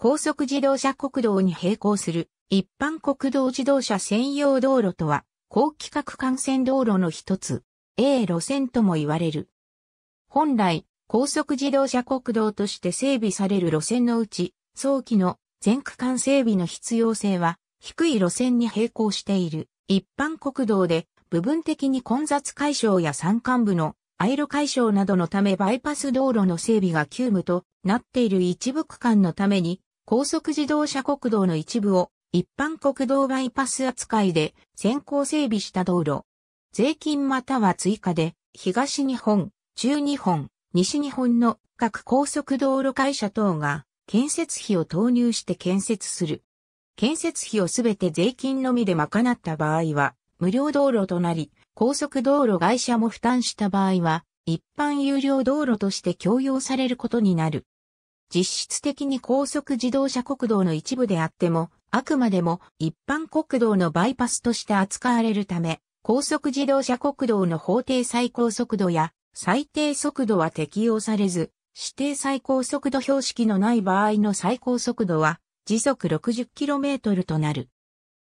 高速自動車国道に並行する一般国道自動車専用道路とは、高規格幹線道路の一つ、A 路線とも言われる。本来、高速自動車国道として整備される路線のうち、早期の全区間整備の必要性は、低い路線に並行している一般国道で部分的に混雑解消や山間部のアイロ解消などのためバイパス道路の整備が急務となっている一部区間のために高速自動車国道の一部を一般国道バイパス扱いで先行整備した道路。税金または追加で東日本、中日本、西日本の各高速道路会社等が建設費を投入して建設する。建設費をすべて税金のみで賄った場合は無料道路となり、高速道路会社も負担した場合は一般有料道路として供用されることになる。実質的に高速自動車国道の一部であっても、あくまでも一般国道のバイパスとして扱われるため、高速自動車国道の法定最高速度や最低速度は適用されず、指定最高速度標識のない場合の最高速度は時速 60km となる。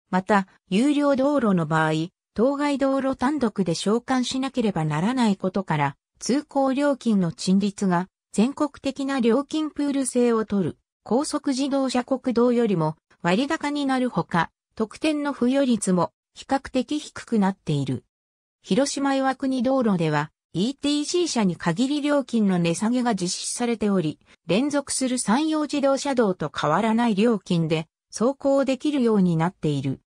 また、有料道路の場合、当該道路単独で召喚しなければならないことから、通行料金の陳列が全国的な料金プール制を取る高速自動車国道よりも割高になるほか、特典の付与率も比較的低くなっている。広島岩国道路では ETC 車に限り料金の値下げが実施されており、連続する山陽自動車道と変わらない料金で走行できるようになっている。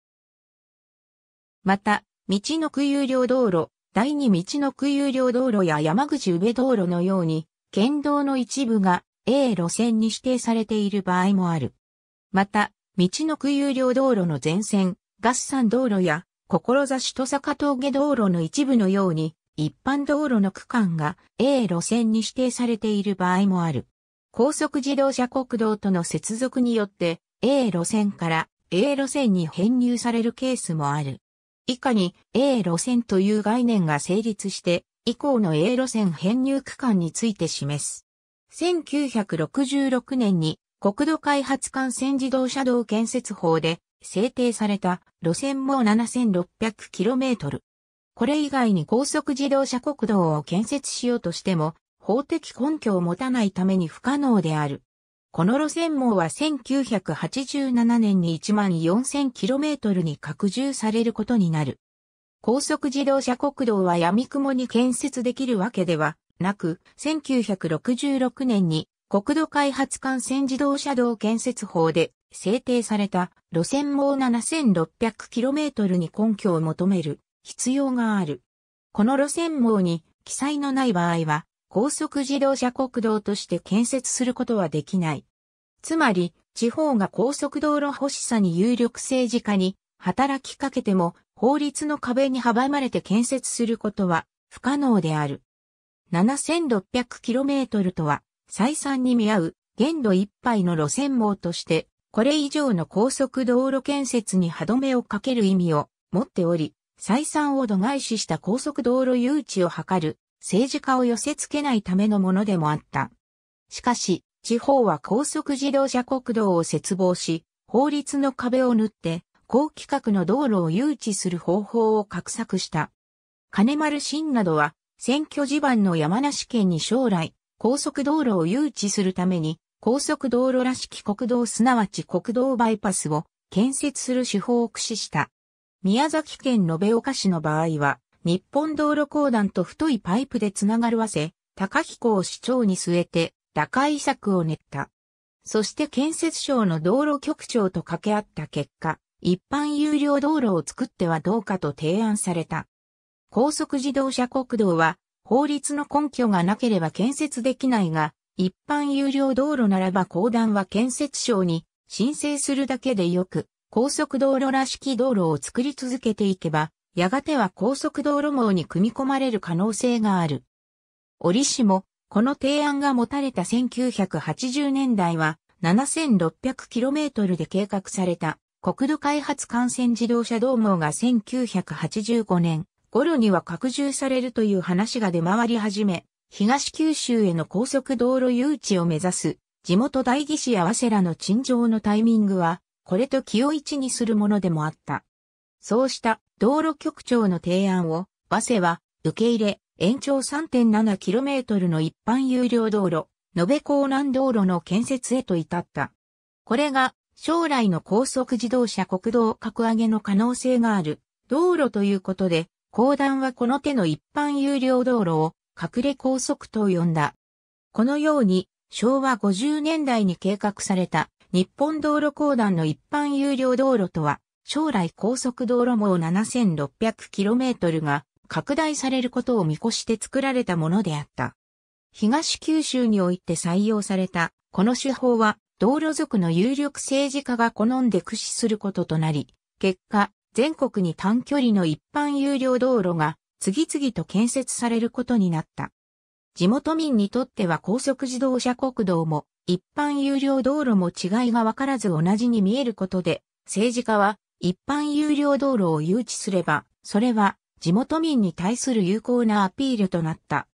また、道の区有料道路、第二道の区有料道路や山口宇部道路のように、県道の一部が A 路線に指定されている場合もある。また、道の区有料道路の全線、合算道路や、志と坂峠道路の一部のように、一般道路の区間が A 路線に指定されている場合もある。高速自動車国道との接続によって A 路線から A 路線に編入されるケースもある。以下に A 路線という概念が成立して以降の A 路線編入区間について示す。1966年に国土開発幹線自動車道建設法で制定された路線網 7600km。これ以外に高速自動車国道を建設しようとしても法的根拠を持たないために不可能である。この路線網は1987年に 14,000km に拡充されることになる。高速自動車国道は闇雲に建設できるわけではなく、1966年に国土開発幹線自動車道建設法で制定された路線網 7600km に根拠を求める必要がある。この路線網に記載のない場合は高速自動車国道として建設することはできない。つまり、地方が高速道路欲しさに有力政治家に働きかけても法律の壁に阻まれて建設することは不可能である。7600km とは、採算に見合う限度いっぱいの路線網として、これ以上の高速道路建設に歯止めをかける意味を持っており、採算を度外視した高速道路誘致を図る政治家を寄せ付けないためのものでもあった。しかし、地方は高速自動車国道を切望し、法律の壁を塗って高規格の道路を誘致する方法を画策した。金丸新などは、選挙地盤の山梨県に将来、高速道路を誘致するために、高速道路らしき国道すなわち国道バイパスを建設する手法を駆使した。宮崎県延岡市の場合は、日本道路公団と太いパイプでつながるわせ、高彦を市長に据えて、打開策を練った。そして建設省の道路局長と掛け合った結果、一般有料道路を作ってはどうかと提案された。高速自動車国道は法律の根拠がなければ建設できないが、一般有料道路ならば公団は建設省に申請するだけでよく、高速道路らしき道路を作り続けていけば、やがては高速道路網に組み込まれる可能性がある。折しも、この提案が持たれた1980年代は 7600km で計画された国土開発幹線自動車同盟が1985年頃には拡充されるという話が出回り始め、東九州への高速道路誘致を目指す地元大義市や早稲らの陳情のタイミングは、これと気を一にするものでもあった。そうした道路局長の提案を、早稲は受け入れ、延長 3.7km の一般有料道路、延べ港南道路の建設へと至った。これが将来の高速自動車国道格上げの可能性がある道路ということで、公団はこの手の一般有料道路を隠れ高速と呼んだ。このように昭和50年代に計画された日本道路公団の一般有料道路とは将来高速道路網 7600km が拡大されることを見越して作られたものであった。東九州において採用されたこの手法は道路族の有力政治家が好んで駆使することとなり、結果、全国に短距離の一般有料道路が次々と建設されることになった。地元民にとっては高速自動車国道も一般有料道路も違いがわからず同じに見えることで、政治家は一般有料道路を誘致すれば、それは地元民に対する有効なアピールとなった。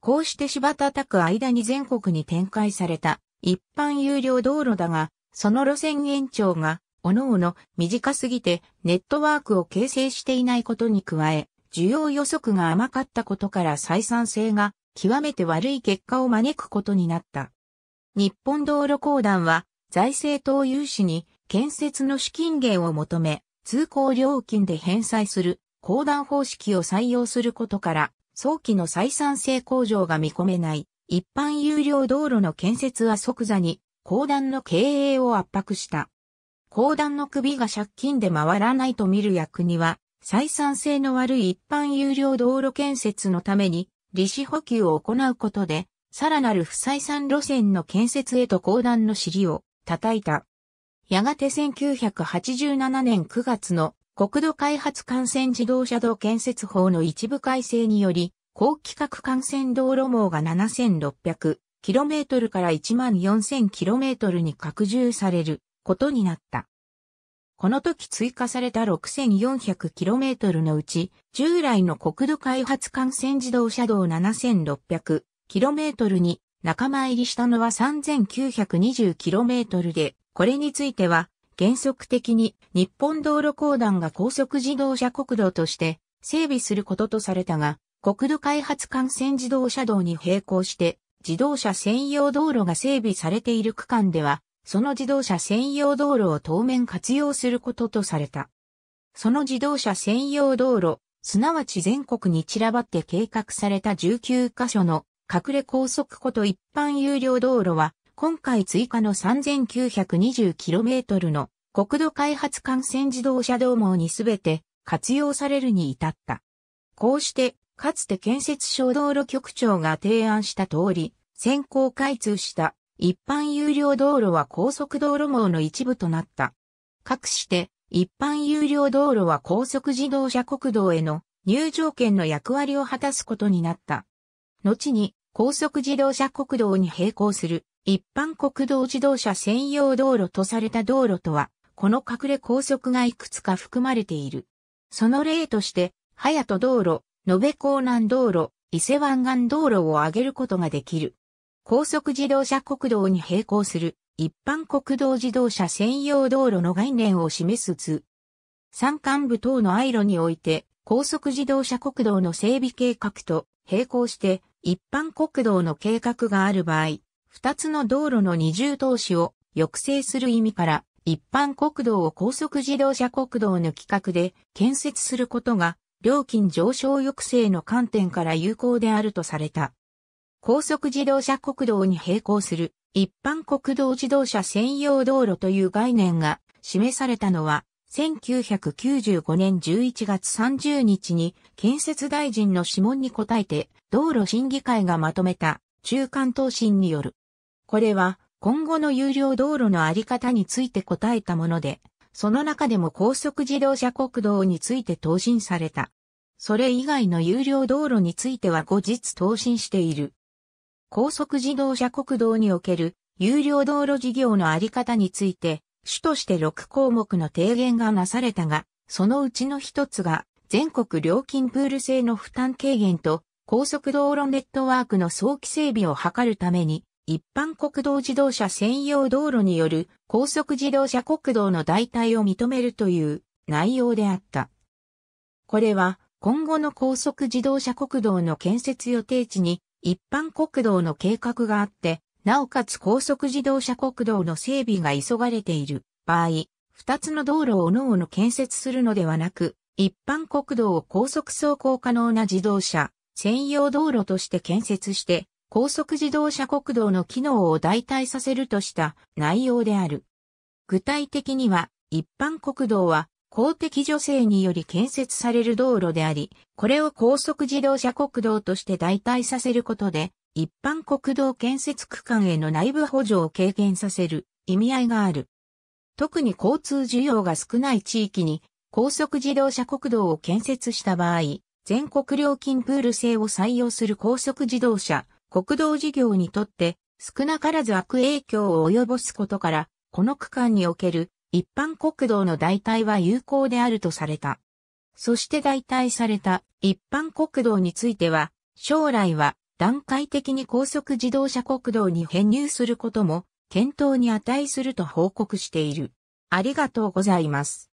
こうして柴田拓間に全国に展開された一般有料道路だが、その路線延長が、おのおの短すぎてネットワークを形成していないことに加え、需要予測が甘かったことから採算性が極めて悪い結果を招くことになった。日本道路公団は財政投融資に建設の資金源を求め、通行料金で返済する公団方式を採用することから、早期の採算性向上が見込めない一般有料道路の建設は即座に、公団の経営を圧迫した。公団の首が借金で回らないと見る役には、採算性の悪い一般有料道路建設のために、利子補給を行うことで、さらなる不採算路線の建設へと公団の尻を叩いた。やがて1987年9月の国土開発幹線自動車道建設法の一部改正により、高規格幹線道路網が 7600km から 14000km に拡充されることになった。この時追加された 6400km のうち、従来の国土開発幹線自動車道 7600km に仲間入りしたのは 3920km で、これについては、原則的に日本道路公団が高速自動車国道として整備することとされたが、国土開発幹線自動車道に並行して、自動車専用道路が整備されている区間では、その自動車専用道路を当面活用することとされた。その自動車専用道路、すなわち全国に散らばって計画された19カ所の隠れ高速こと一般有料道路は、今回追加の 3920km の国土開発幹線自動車道網にすべて活用されるに至った。こうしてかつて建設省道路局長が提案した通り、先行開通した一般有料道路は高速道路網の一部となった。かくして、一般有料道路は高速自動車国道への入場券の役割を果たすことになった。後に高速自動車国道に並行する一般国道自動車専用道路とされた道路とは、この隠れ高速がいくつか含まれている。その例として、早と道路、延べ港南道路、伊勢湾岸道路を上げることができる。高速自動車国道に並行する一般国道自動車専用道路の概念を示す図。山間部等の愛路において高速自動車国道の整備計画と並行して一般国道の計画がある場合、二つの道路の二重投資を抑制する意味から一般国道を高速自動車国道の規格で建設することが料金上昇抑制の観点から有効であるとされた。高速自動車国道に並行する一般国道自動車専用道路という概念が示されたのは1995年11月30日に建設大臣の諮問に答えて道路審議会がまとめた中間答申による。これは今後の有料道路のあり方について答えたもので、その中でも高速自動車国道について答申された。それ以外の有料道路については後日答申している。高速自動車国道における有料道路事業のあり方について、主として6項目の提言がなされたが、そのうちの一つが、全国料金プール制の負担軽減と、高速道路ネットワークの早期整備を図るために、一般国道自動車専用道路による高速自動車国道の代替を認めるという内容であった。これは今後の高速自動車国道の建設予定地に一般国道の計画があって、なおかつ高速自動車国道の整備が急がれている場合、二つの道路を各々建設するのではなく、一般国道を高速走行可能な自動車、専用道路として建設して、高速自動車国道の機能を代替させるとした内容である。具体的には、一般国道は公的助成により建設される道路であり、これを高速自動車国道として代替させることで、一般国道建設区間への内部補助を軽減させる意味合いがある。特に交通需要が少ない地域に高速自動車国道を建設した場合、全国料金プール制を採用する高速自動車国道事業にとって少なからず悪影響を及ぼすことから、この区間における一般国道の代替は有効であるとされた。そして代替された一般国道については、将来は段階的に高速自動車国道に編入することも検討に値すると報告している。ありがとうございます。